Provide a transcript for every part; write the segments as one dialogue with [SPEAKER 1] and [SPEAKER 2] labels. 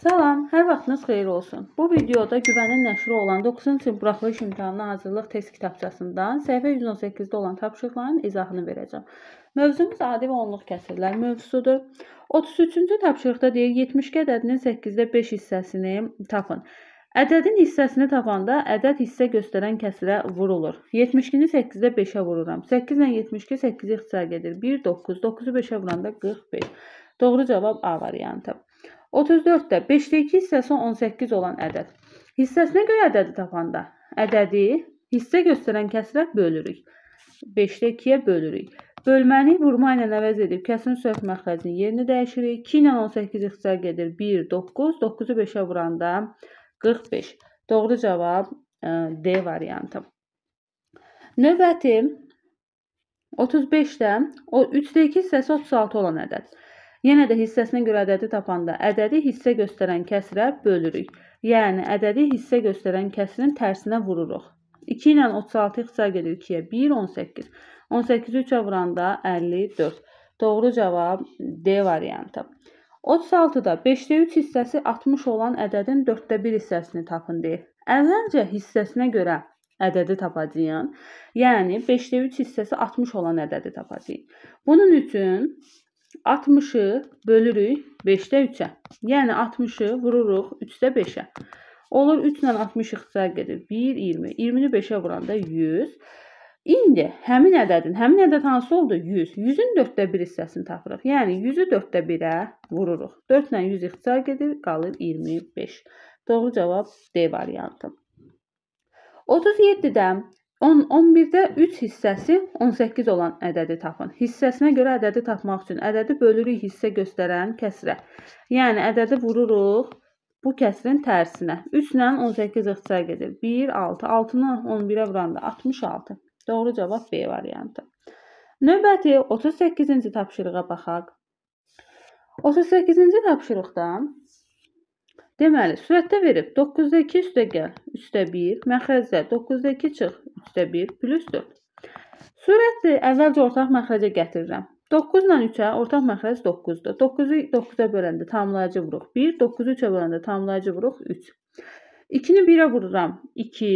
[SPEAKER 1] Salam, hər vaxtınız xeyir olsun. Bu videoda güvənin nəşri olan 9-cu buraxılış imtahanına hazırlıq test kitabçasından səhifə 118-də olan tapşırıqların izahını verəcəm. Mövzumuz adi və onluq kəsirlər mövzusudur. 33-cü tapşırıqda deyir, 72 ədədinin 8-də 5 hissəsini tapın. Ədədin hissəsini tapanda ədəd hissə göstərən kəsirə vurulur. 72-ni 8-də 5-ə vururam. 8 ilə 72 8-i ixtisar gedir. 1, 9, 9-u 5-ə vuranda 45. Doğru cavab A variantı. 34-də 5-lik hissəsi 18 olan ədəd. Hissəsinə görə ədədi tapanda ədədi hissə göstərən kəsrə bölürük. 5-də 2-yə bölürük. Bölməni vurma ilə əvəz edib kəsin sövq məxrəcinin yerini dəyişirik. 2 ilə 18 ixtisar gedir. 1, 9, 9-u 5-ə vuranda 45. Doğru cavab e, D variantı. Növbəti 35-də o 3-də 2 hissəsi 36 olan ədəd. Yenə də hissəsinə görə ədədi tapanda ədədi hissə göstərən kəsrə bölürük. Yəni ədədi hissə göstərən kəsrin tərsinə vururuq. 2 ilə 36 ixtisar gedir 2-yə 1 18. 18-i 3-ə vuranda 54. Doğru cavab D variantı. 36-da 5-də 3 hissəsi 60 olan ədədin 4-də 1 hissəsini tapın deyir. Əvvəlcə hissəsinə görə ədədi tapacağıq. Yəni 5-də 3 hissəsi 60 olan ədədi tapacağıq. Bunun üçün 60-ı bölürük 5-də 3-ə. Yəni 60-ı vururuq 3-də 5-ə. Olur 3 ilə 60 ixtisar gedir. 1, 20. 20-ni 5-ə vuranda 100. İndi həmin ədədin, həmin ədəd hansı oldu? 100. 100-ün 4-də 1 hissəsini tapırıq. Yəni 100-ü 4-də 1-ə vururuq. 4 ilə 100 ixtisar gedir, qalır 25. Doğru cavab D variantı. 37-də 10 11-də 3 hissəsi 18 olan ədədi tapın. Hissəsinə görə ədədi tapmaq üçün ədədi bölürük hissə göstərən kəsrə. Yəni ədədi vururuq bu kəsrin tərsinə. 3 ilə 18 ixtisar gedir. 1 6 6-nı 11-ə vuranda 66. Doğru cavab B variantı. Növbəti 38-ci tapşırığa baxaq. 38-ci tapşırıqdan Deməli, sürətdə verib 9-da 2 üstə gəl, 3-də 1, məxrəcdə 9-da 2 çıx, 3-də 1, plusdur. Sürətli əvvəlcə ortaq məxrəcə gətirirəm. 9 ilə 3-ə ortaq məxrəc 9-dur. 9-u 9-a böləndə tamlayıcı vuruq 1, 9-u 3-ə böləndə tamlayıcı vuruq 3. 2-ni 1-ə vururam 2,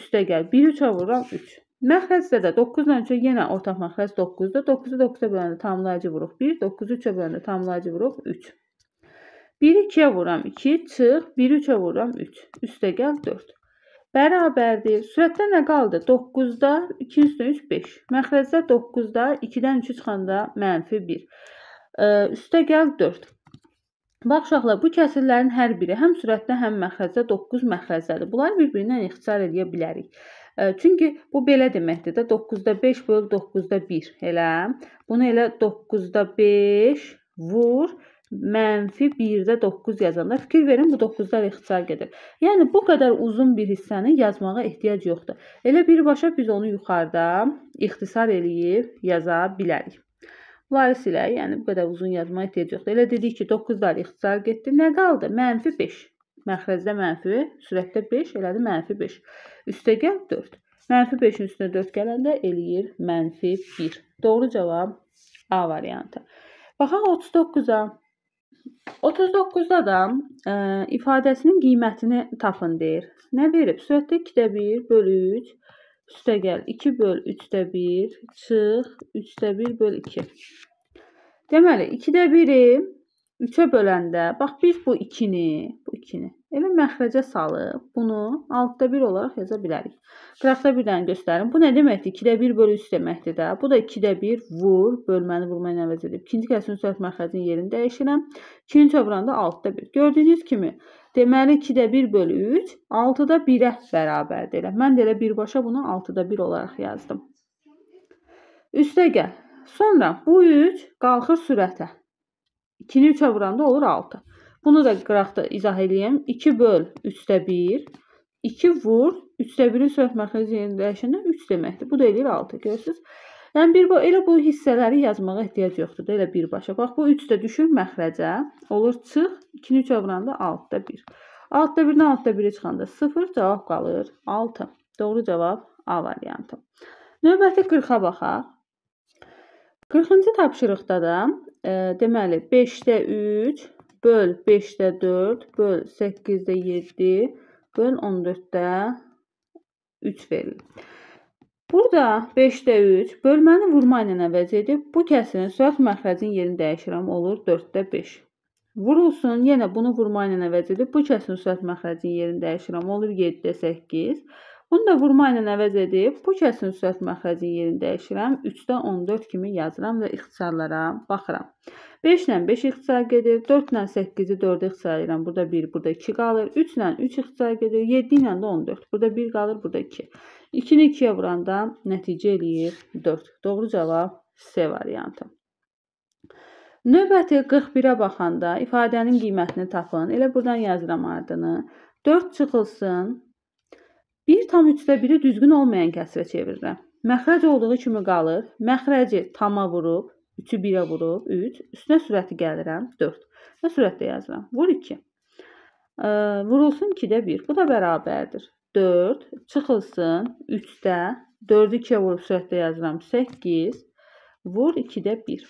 [SPEAKER 1] üstə gəl 1-i 3-ə vururam 3. Məxrəcdə də 9 ilə 3-ə yenə ortaq məxrəc 9-dur. 9-u 9-a böləndə tamlayıcı vuruq 1, 9-u 3-ə böləndə tamlayıcı vuruq 3. 1 2-yə vuram 2, çıx, 1 3-ə vuram 3. Üstə gəl 4. Bərabərdir. Sürətdə nə qaldı? 9-da 2 üstə 3 5. Məxrəcdə 9-da 2-dən 3 çıxanda mənfi 1. Üstə gəl 4. Bax uşaqlar, bu kəsirlərin hər biri həm sürətdə, həm məxrəcdə 9 məxrəcdədir. Bunları bir-birindən ixtisar edə bilərik. Çünki bu belə deməkdir də 9-da 5 böl 9-da 1, elə. Bunu elə 9-da 5 vur 1 mənfi 1-də 9 yazanda fikir verin bu 9-lar ixtisar gedir. Yəni bu qədər uzun bir hissəni yazmağa ehtiyac yoxdur. Elə birbaşa biz onu yuxarıda ixtisar eləyib yaza bilərik. Bunları silək, yəni bu qədər uzun yazmağa ehtiyac yoxdur. Elə dedik ki, 9-lar ixtisar getdi. Nə qaldı? Mənfi 5. Məxrəcdə mənfi, sürətdə 5, elədi mənfi 5. Üstəgəl 4. Mənfi 5-in üstünə 4 gələndə eləyir mənfi 1. Doğru cavab A variantı. Baxaq 39-a. 39-da da e, ifadəsinin qiymətini tapın deyir. Nə verib? Sürətdə 2-də 1 bölü 3 üstə gəl 2 böl 3-də 1 çıx 3-də 1 böl 2. Deməli 2-də 1-i 3-ə böləndə, bax biz bu 2-ni, bu 2-ni elə məxrəcə salıb bunu 6-da 1 olaraq yaza bilərik. Qrafda bir dənə göstərim. Bu nə deməkdir? 2-də 1 bölü 3 deməkdir də. Bu da 2-də 1 vur, bölməni vurma ilə əvəz edib. İkinci kəsin səhv məxrəcin yerini dəyişirəm. İkinci övranda 6-da 1. Gördüyünüz kimi, deməli 2-də 1 bölü 3, 6-da 1-ə bərabərdir. Elə. Mən də elə birbaşa bunu 6-da 1 olaraq yazdım. Üstə gəl. Sonra bu 3 qalxır sürətə. 2-ni 3-ə vuranda olur 6. Bunu da qıraqda izah edəyəm. 2 böl 3-də 1. 2 vur 3-də 1-in sürət mərkəzi yerləşəndə 3 deməkdir. Bu da eləyir 6. Görürsüz? Yəni bir bu elə bu hissələri yazmağa ehtiyac yoxdur da elə birbaşa. Bax bu 3 də düşür məxrəcə. Olur çıx 2-ni 3-ə vuranda 6-da 1. 6-da 1-dən 6-da 1-ə çıxanda 0 cavab qalır 6. Doğru cavab A variantı. Növbəti 40-a baxaq. 40-cı tapşırıqda da e, deməli 5-də 3 böl 5-də 4 böl 8-də 7 böl 14-də 3 verilir. Burada 5-də 3 bölməni vurma ilə əvəz edib bu kəsirin sürət məxrəcin yerini dəyişirəm olur 4-də 5. Vurulsun, yenə bunu vurma ilə əvəz edib bu kəsirin sürət məxrəcin yerini dəyişirəm olur 7-də 8. Bunu da vurma ilə əvəz edib bu kəsin sürət məxrəcinin yerini dəyişirəm. 3-də 14 kimi yazıram və ixtisarlara baxıram. 5 ilə 5 ixtisar gedir. 4 ilə 8-i 4 ixtisar edirəm. Burada 1, burada 2 qalır. 3 ilə 3 ixtisar gedir. 7 ilə də 14. Burada 1 qalır, burada 2. 2-ni 2-yə vuranda nəticə eləyir 4. Doğru cavab C variantı. Növbəti 41-ə baxanda ifadənin qiymətini tapın. Elə buradan yazıram ardını. 4 çıxılsın, 1 tam 3-də 1-i düzgün olmayan kəsrə çevirirəm. Məxrəc olduğu kimi qalır. Məxrəci tama vurub, 3-ü 1-ə vurub, 3. Üstünə sürəti gəlirəm, 4. Və sürətdə yazıram. Vur 2. E, vurulsun 2-də 1. Bu da bərabərdir. 4. Çıxılsın 3-də. 4-ü 2-yə vurub sürətdə yazıram. 8. Vur 2-də 1.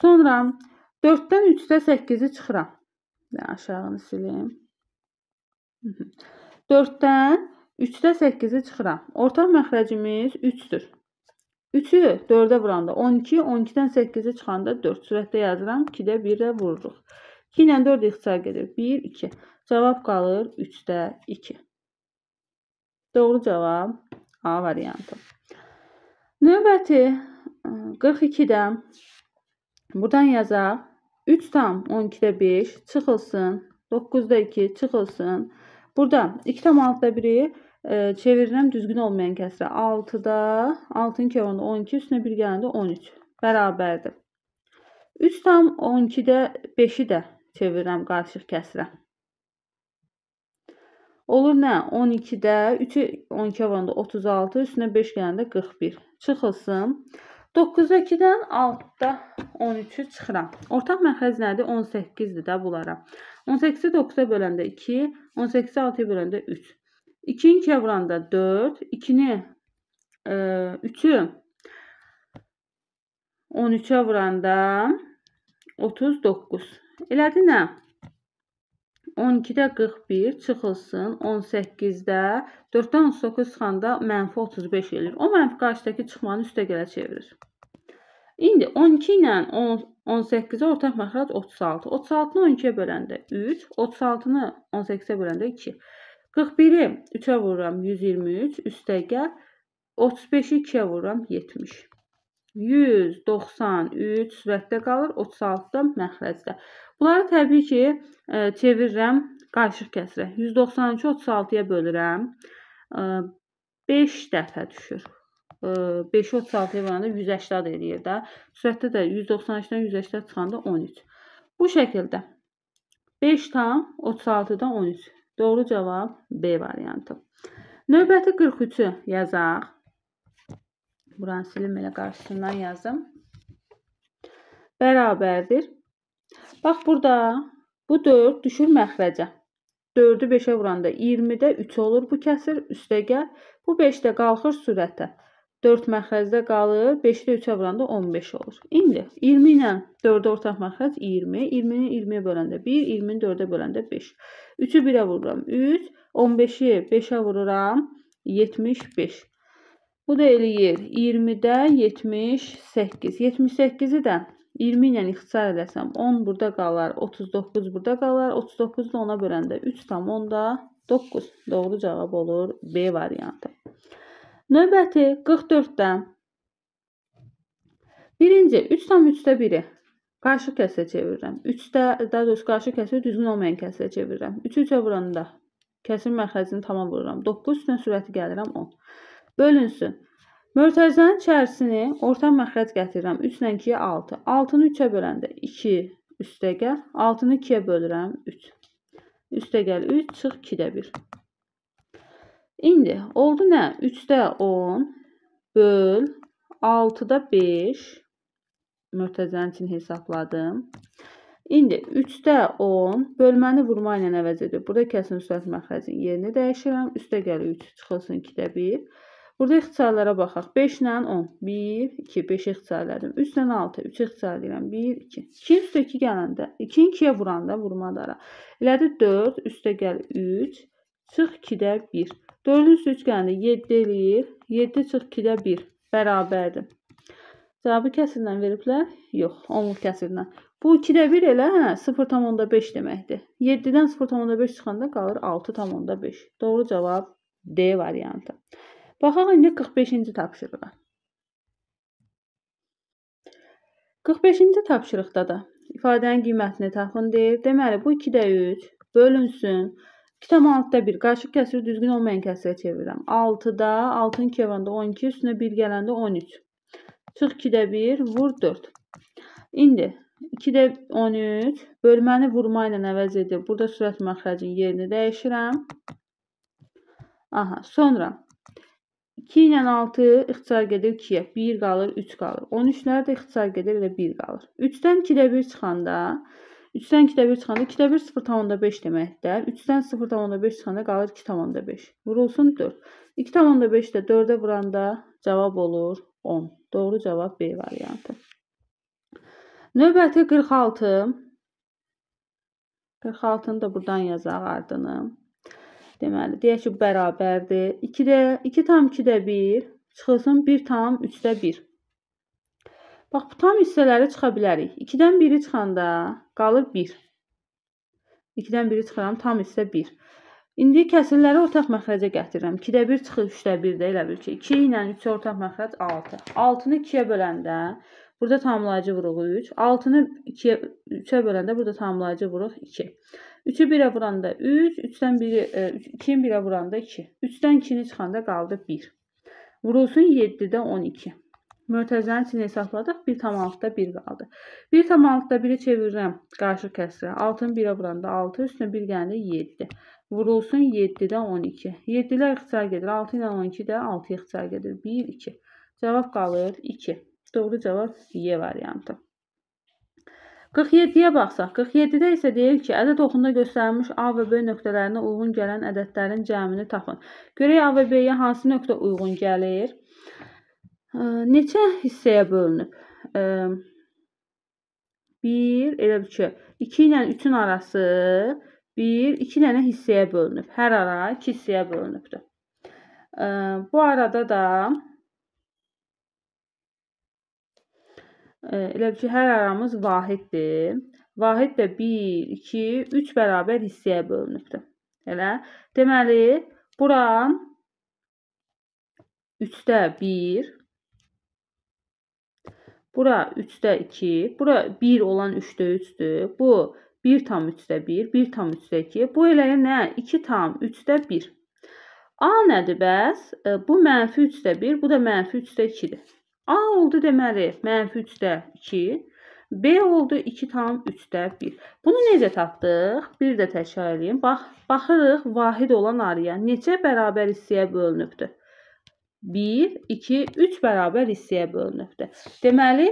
[SPEAKER 1] Sonra 4-dən 3-də 8-i çıxıram. Və aşağını silim. 4-dən 3-də 8-i çıxıram. Ortaq məxrəcimiz 3-dür. 3-ü 4-ə vuranda 12, 12-dən 8-i çıxanda 4. Sürətdə yazıram, 2-də 1-də vururuq. 2 ilə 4 ixtisar gedir. 1, 2. Cavab qalır 3-də 2. Doğru cavab A variantı. Növbəti 42-də buradan yazaq. 3 tam 12-də 5 çıxılsın. 9-da 2 çıxılsın. Burada 2 tam 6-da 1-i çevirirəm düzgün olmayan kəsrə. 6-da 6-nın kövanda 12, üstünə 1 gələndə 13 bərabərdir. 3 tam 12-də 5-i də çevirirəm qarışıq kəsrə. Olur nə? 12-də 3-ü 12 kövanda 36, üstünə 5 gələndə 41 çıxılsın. 9-da 2-dən 6-da 13-ü çıxıram. Ortaq məxrəc nədir? 18-dir də bunlara. 18-i 9-a böləndə 2, 18-i 6-ya böləndə 3. 2-ni ikiyə vuranda 4, 2-ni 3-ü e, 13-ə vuranda 39. Elədi nə? 12-də 41 çıxılsın, 18-də 4-dən 39 çıxanda mənfi 35 eləyir. O mənfi qarşıdakı çıxmanı üstə gələ çevirir. İndi 12 ilə 18-ə ortaq məxrac 36. 36-nı 12-yə böləndə 3, 36-nı 18-ə böləndə 2. 41-i 3-ə vururam 123, üstəgə 35-i 2-yə vururam 70. 193 sürətdə qalır, 36-da məxrəcdə. Bunları təbii ki, ə, e, çevirirəm qarışıq kəsirə. 192 36-ya bölürəm. 5 e, dəfə düşür. 5-i 36-ya böləndə 180 eləyir də. Sürətdə də 192-dən 180 çıxanda 13. Bu şəkildə 5 tam 36-dan 13. Doğru cavab B variantı. Növbəti 43-ü yazaq. Buranı silim elə qarşısından yazım. Bərabərdir. Bax burada bu 4 düşür məxrəcə. 4-ü 5-ə vuranda 20-də 3 olur bu kəsir üstə gəl. Bu 5-də qalxır sürətə. 4 məxrəcdə qalır. 5-i də 3-ə vuranda 15 olur. İndi 20 ilə 4-ə ortaq məxrəc 20. 20-ni 20-yə böləndə 1, 20-ni 4-ə böləndə 5. 3-ü 1-ə vururam 3, 15-i 5-ə vururam 75. Bu da eləyir 20-də 78. 78-i də 20 ilə ixtisar eləsəm 10 burada qalar, 39 burada qalar, 39-u da 10-a böləndə 3 tam 10-da 9. Doğru cavab olur B variantı. Növbəti 44-dən. Birinci 3,3-də 1-i qarşı kəsə çevirirəm. 3-də, daha doğrusu qarşı kəsi düzgün olmayan kəsə çevirirəm. 3-ü üçə vuranda kəsim məxrəcini tamam vururam. 9 üstünə sürəti gəlirəm 10. Bölünsün. Mörtəzənin içərisini orta məxrəc gətirirəm. 3 ilə 2-yə 6. 6-nı 3-ə böləndə 2 üstə gəl. 6-nı 2-yə bölürəm 3. Üstə gəl 3, çıx 2-də 1. İndi oldu nə? 3-də 10 böl 6-da 5 mörtəzənin içini hesabladım. İndi 3-də 10 bölməni vurma ilə əvəz edir. Burada kəsin üstəlik məxrəcin yerini dəyişirəm. Üstə gəlir 3 çıxılsın 2-də 1. Burada ixtisarlara baxaq. 5 ilə 10. 1, 2, 5 ixtisarladım. 3 ilə 6, 3 ixtisar deyirəm. 1, 2. 2 üstə 2 gələndə, 2-nin 2-yə vuranda vurmadara. Elədir 4, üstə gəl 3. Çıx 2-də 1. 4-üz üçgəni 7 eləyir. 7 çıx 2-də 1 bərabərdir. Cavabı kəsirlə veriblər? Yox, onluq kəsirlə. Bu 2-də 1 elə 0,5 hə, deməkdir. 7-dən 0,5 çıxanda qalır 6,5. Doğru cavab D variantı. Baxaq indi 45-ci tapşırığa. 45-ci tapşırıqda da ifadənin qiymətini tapın deyir. Deməli bu 2-də 3 bölünsün 0,5 2,6-1 qarışıq kəsiri düzgün olmayan kəsirə çevirirəm. 6-da, 6-nın kevanda 12, üstünə 1 gələndə 13. Çıx 2-də 1, vur 4. İndi 2-də 13 bölməni vurma ilə əvəz edib. Burada sürət məxrəcin yerini dəyişirəm. Aha, sonra 2 ilə 6 ixtisar gedir 2-yə, 1 qalır, 3 qalır. 13-lər də ixtisar gedir elə 1 qalır. 3-dən 2-də 1 çıxanda 3-dən 2-də 1 çıxanda 2-də 1 0,5 deməkdir. 3-dən 0,5 çıxanda qalır 2,5. Vurulsun 4. 2,5 də 4-ə vuranda cavab olur 10. Doğru cavab B variantı. Növbəti 46. 46-nı da buradan yazaq ardını. Deməli, deyək ki, bərabərdir. 2-də 2 tam 2-də 1 çıxılsın 1 tam 3-də 1. Bax, bu tam hissələri çıxa bilərik. 2-dən 1-i çıxanda qalır 1. 2-dən 1-i çıxıram, tam hissə 1. İndi kəsirləri ortaq məxrəcə gətirirəm. 2-də 1 çıxır, 3-də 1 də elə bil ki, 2 ilə 3-ə ortaq məxrəc 6. 6-nı 2-yə böləndə burada tamamlayıcı vuruq 3. 6-nı 2-yə 3-ə böləndə burada tamamlayıcı vuruq 2. 3-ü 1-ə vuranda 3, 3-dən 1-i 2-ni 1-ə vuranda 2. 3-dən 2-ni çıxanda qaldı 1. Vurulsun 7-də 12. Mötərizənin içini hesabladıq. 1,6-da 1 qaldı. 1,6-da 1-i çevirirəm qarşı kəsirə. 6-nı 1-ə vuranda 6, üstünə 1 gəldi 7. Vurulsun 7-də 12. 7-lər ixtisar gedir. 6 ilə 12 də 6 ixtisar gedir. 1, 2. Cavab qalır 2. Doğru cavab Y variantı. 47-yə baxsaq, 47-də isə deyir ki, ədəd oxunda göstərilmiş A və B nöqtələrinə uyğun gələn ədədlərin cəmini tapın. Görək A və B-yə hansı nöqtə uyğun gəlir? neçə hissəyə bölünüb? 1 elə bir ki, 2 ilə 3-ün arası 1, 2 dənə hissəyə bölünüb. Hər ara 2 hissəyə bölünübdür. Bu arada da e, elə bir ki, hər aramız vahiddir. Vahid də 1, 2, 3 bərabər hissəyə bölünübdür. Elə. Deməli, buram 3-də 1, Bura 3-də 2, bura 1 olan 3-də 3-dür. Bu 1 tam 3-də 1, 1 tam 3-də 2. Bu eləyə nə? 2 tam 3-də 1. A nədir bəs? E, bu mənfi 3-də 1, bu da mənfi 3-də 2-dir. A oldu deməli, mənfi 3-də 2. B oldu 2 tam 3-də 1. Bunu necə tapdıq? Bir də təkrar edeyim. Bax, baxırıq vahid olan arıya. Neçə bərabər hissəyə bölünübdür? 1, 2, 3 bərabər hissəyə bölünübdür. Deməli,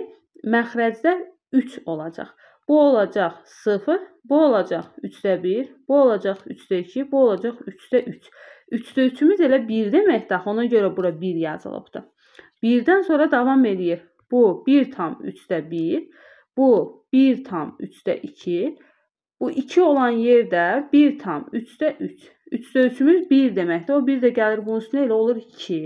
[SPEAKER 1] məxrəcdə 3 olacaq. Bu olacaq 0, bu olacaq 3-də 1, bu olacaq 3-də 2, bu olacaq 3-də 3. 3-də 3-ümüz elə 1 deməkdir, ona görə bura 1 yazılıbdır. 1-dən sonra davam edir. Bu 1 tam 3-də 1, bu 1 tam 3-də 2, bu 2 olan yerdə 1 tam 3-də 3. 3-də 3-ümüz 1 deməkdir, o 1 də gəlir bunun üstünə elə olur 2.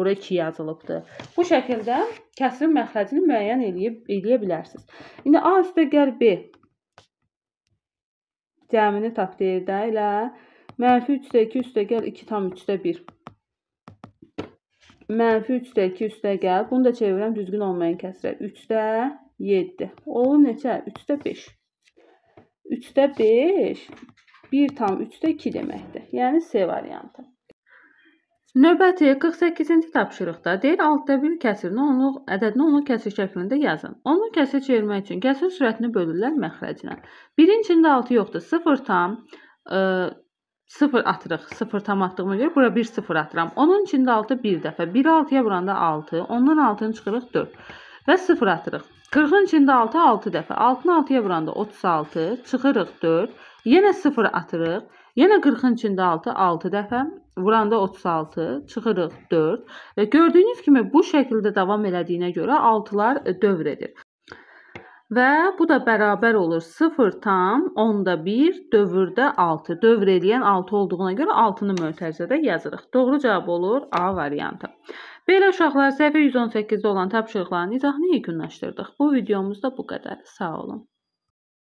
[SPEAKER 1] Bura 2 yazılıbdır. Bu şəkildə kəsirin məxrəcini müəyyən eləyib, eləyə bilərsiniz. İndi A üstəgər B cəmini tap deyir də ilə mənfi 3 üstə 2 üstəgər 2 tam 3-də 1. Mənfi 3 üstə 2 üstəgər. Bunu da çevirəm düzgün olmayan kəsirə. 3-də 7. Olur neçə? 3-də 5. 3-də 5. 1 tam 3-də 2 deməkdir. Yəni C variantı. Növbəti 48-ci tapşırıqda deyir 6-da 1 kəsirini onluq ədədini onluq kəsir şəklində yazın. Onluq kəsir çevirmək üçün kəsir sürətini bölürlər məxrəcinə. 1-in içində 6 yoxdur. 0 tam ə, e, 0 atırıq. 0 tam atdığıma görə bura 1 0 atıram. Onun içində 6 bir dəfə. 1-i 6-ya vuranda 6, ondan 6-nı çıxırıq 4 və 0 atırıq. 40-ın içində 6 6 dəfə. 6-nı 6-ya vuranda 36, çıxırıq 4 Yenə 0 atırıq. Yenə 40-ın içində 6, 6 dəfə. Vuranda 36, çıxırıq 4. Və gördüyünüz kimi bu şəkildə davam elədiyinə görə 6-lar dövr edir. Və bu da bərabər olur 0 tam 10-da 1 dövrdə 6. Dövr eləyən 6 olduğuna görə 6-nı mötərizədə yazırıq. Doğru cavab olur A variantı. Belə uşaqlar səhifə 118-də olan tapşırıqların izahını yekunlaşdırdıq. Bu videomuzda bu qədər. Sağ olun.